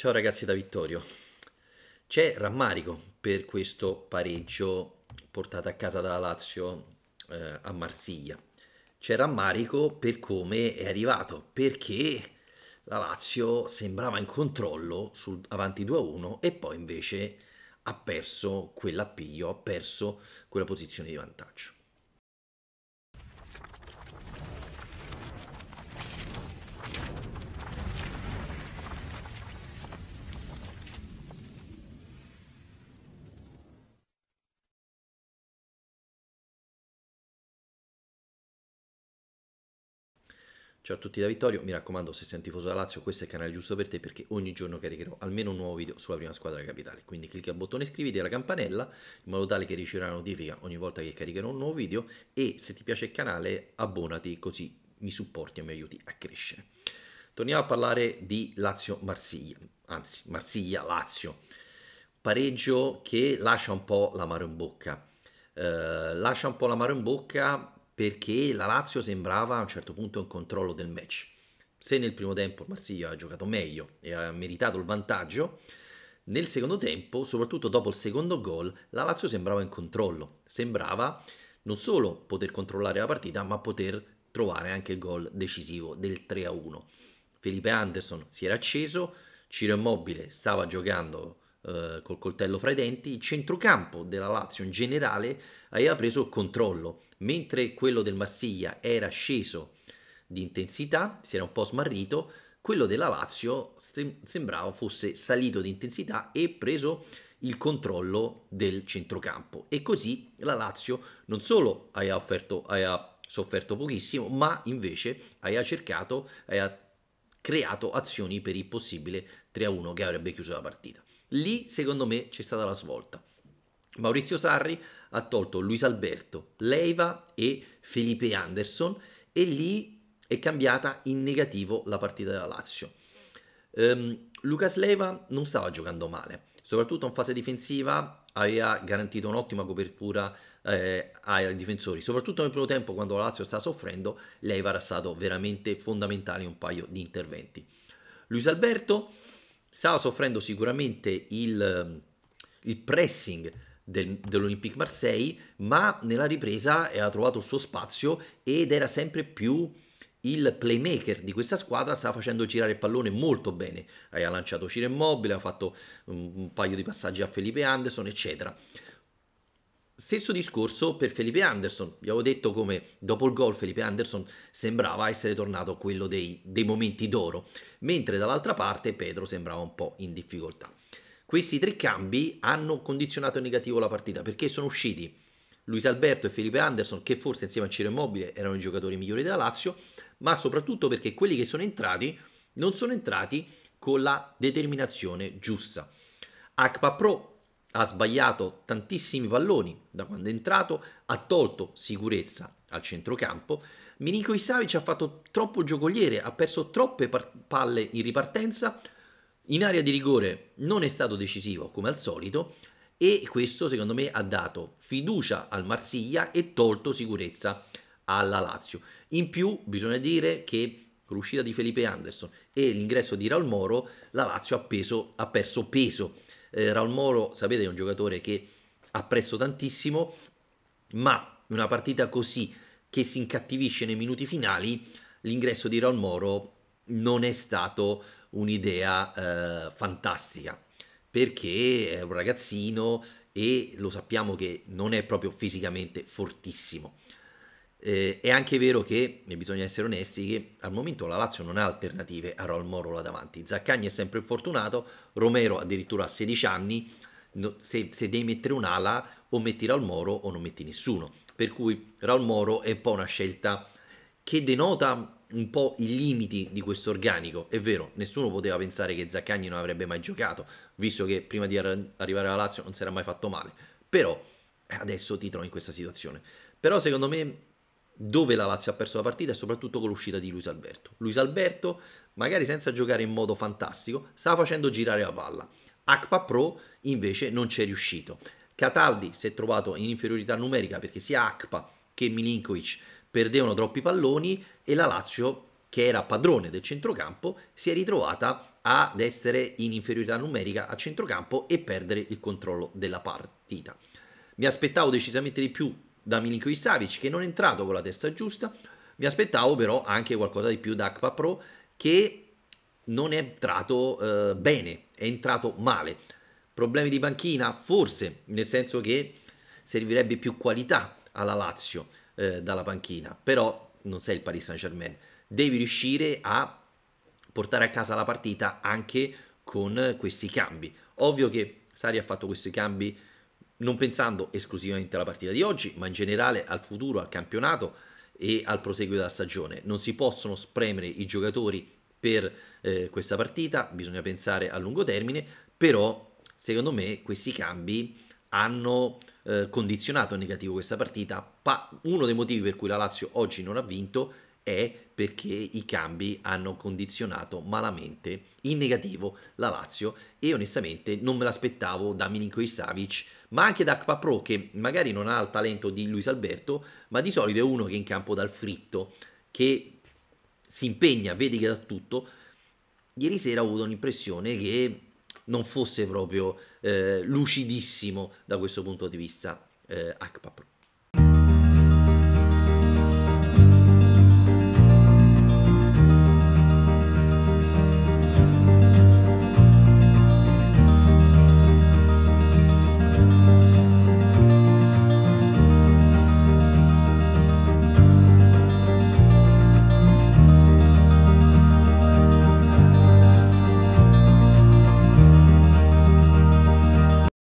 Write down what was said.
Ciao ragazzi da Vittorio. C'è rammarico per questo pareggio portato a casa dalla Lazio eh, a Marsiglia. C'è rammarico per come è arrivato, perché la Lazio sembrava in controllo sul, avanti 2-1 e poi invece ha perso quell'appiglio, ha perso quella posizione di vantaggio. Ciao a tutti da Vittorio, mi raccomando se sei un tifoso da Lazio questo è il canale giusto per te perché ogni giorno caricherò almeno un nuovo video sulla prima squadra della capitale, quindi clicca al bottone iscriviti e alla campanella in modo tale che riceverai la notifica ogni volta che caricherò un nuovo video e se ti piace il canale abbonati così mi supporti e mi aiuti a crescere. Torniamo a parlare di Lazio-Marsiglia, anzi Marsiglia-Lazio, pareggio che lascia un po' l'amaro in bocca. Eh, lascia un po' l'amaro in bocca perché la Lazio sembrava a un certo punto in controllo del match. Se nel primo tempo il Marsiglia ha giocato meglio e ha meritato il vantaggio, nel secondo tempo, soprattutto dopo il secondo gol, la Lazio sembrava in controllo, sembrava non solo poter controllare la partita, ma poter trovare anche il gol decisivo del 3-1. Felipe Anderson si era acceso, Ciro Immobile stava giocando eh, col coltello fra i denti, il centrocampo della Lazio in generale aveva preso il controllo, mentre quello del Massiglia era sceso di intensità, si era un po' smarrito, quello della Lazio sembrava fosse salito di intensità e preso il controllo del centrocampo. E così la Lazio non solo aveva, offerto, aveva sofferto pochissimo, ma invece aveva cercato, aveva creato azioni per il possibile 3-1 che avrebbe chiuso la partita. Lì, secondo me, c'è stata la svolta. Maurizio Sarri ha tolto Luis Alberto, Leiva e Felipe Anderson e lì è cambiata in negativo la partita della Lazio. Um, Lucas Leiva non stava giocando male, soprattutto in fase difensiva aveva garantito un'ottima copertura eh, ai difensori, soprattutto nel primo tempo quando la Lazio sta soffrendo, Leiva era stato veramente fondamentale in un paio di interventi. Luis Alberto Stava soffrendo sicuramente il, il pressing del, dell'Olympique Marseille, ma nella ripresa ha trovato il suo spazio ed era sempre più il playmaker di questa squadra stava facendo girare il pallone molto bene. Ha lanciato Ciro Immobile, ha fatto un paio di passaggi a Felipe Anderson, eccetera. Stesso discorso per Felipe Anderson. Vi avevo detto come dopo il gol Felipe Anderson sembrava essere tornato quello dei, dei momenti d'oro, mentre dall'altra parte Pedro sembrava un po' in difficoltà. Questi tre cambi hanno condizionato in negativo la partita perché sono usciti Luis Alberto e Felipe Anderson, che forse insieme a Ciro Immobile erano i giocatori migliori della Lazio, ma soprattutto perché quelli che sono entrati non sono entrati con la determinazione giusta. Akpa Pro ha sbagliato tantissimi palloni da quando è entrato, ha tolto sicurezza al centrocampo. Milinko Savic ha fatto troppo giocoliere, ha perso troppe palle in ripartenza, in area di rigore non è stato decisivo come al solito e questo secondo me ha dato fiducia al Marsiglia e tolto sicurezza alla Lazio. In più bisogna dire che con l'uscita di Felipe Anderson e l'ingresso di Raul Moro la Lazio ha, peso, ha perso peso eh, Raul Moro, sapete, è un giocatore che ha apprezzo tantissimo, ma una partita così che si incattivisce nei minuti finali, l'ingresso di Raul Moro non è stato un'idea eh, fantastica, perché è un ragazzino e lo sappiamo che non è proprio fisicamente fortissimo. Eh, è anche vero che, e bisogna essere onesti, che al momento la Lazio non ha alternative a Raul Moro là davanti. Zaccagni è sempre infortunato, Romero addirittura a 16 anni, no, se, se, devi mettere un'ala o metti Raul Moro o non metti nessuno. Per cui Raul Moro è un po' una scelta che denota un po' i limiti di questo organico. È vero, nessuno poteva pensare che Zaccagni non avrebbe mai giocato, visto che prima di ar- arrivare alla Lazio non si era mai fatto male. Però eh, adesso ti trovi in questa situazione. Però secondo me dove la Lazio ha perso la partita e soprattutto con l'uscita di Luis Alberto. Luis Alberto, magari senza giocare in modo fantastico, stava facendo girare la palla. Akpa Pro invece non c'è riuscito. Cataldi si è trovato in inferiorità numerica perché sia Akpa che Milinkovic perdevano troppi palloni e la Lazio, che era padrone del centrocampo, si è ritrovata ad essere in inferiorità numerica a centrocampo e perdere il controllo della partita. Mi aspettavo decisamente di più da Milinkovic Savic che non è entrato con la testa giusta, mi aspettavo però anche qualcosa di più da Akpa Pro che non è entrato eh, bene, è entrato male. Problemi di panchina? Forse, nel senso che servirebbe più qualità alla Lazio eh, dalla panchina, però non sei il Paris Saint-Germain. Devi riuscire a portare a casa la partita anche con questi cambi. Ovvio che Sari ha fatto questi cambi non pensando esclusivamente alla partita di oggi, ma in generale al futuro, al campionato e al proseguo della stagione. Non si possono spremere i giocatori per eh, questa partita, bisogna pensare a lungo termine, però secondo me questi cambi hanno eh, condizionato in negativo questa partita. Pa- uno dei motivi per cui la Lazio oggi non ha vinto è perché i cambi hanno condizionato malamente in negativo la Lazio e onestamente non me l'aspettavo da Milinko Savic ma anche da Kpapro che magari non ha il talento di Luis Alberto ma di solito è uno che è in campo dal fritto che si impegna, vede che da tutto ieri sera ho avuto un'impressione che non fosse proprio eh, lucidissimo da questo punto di vista eh, Akpapro.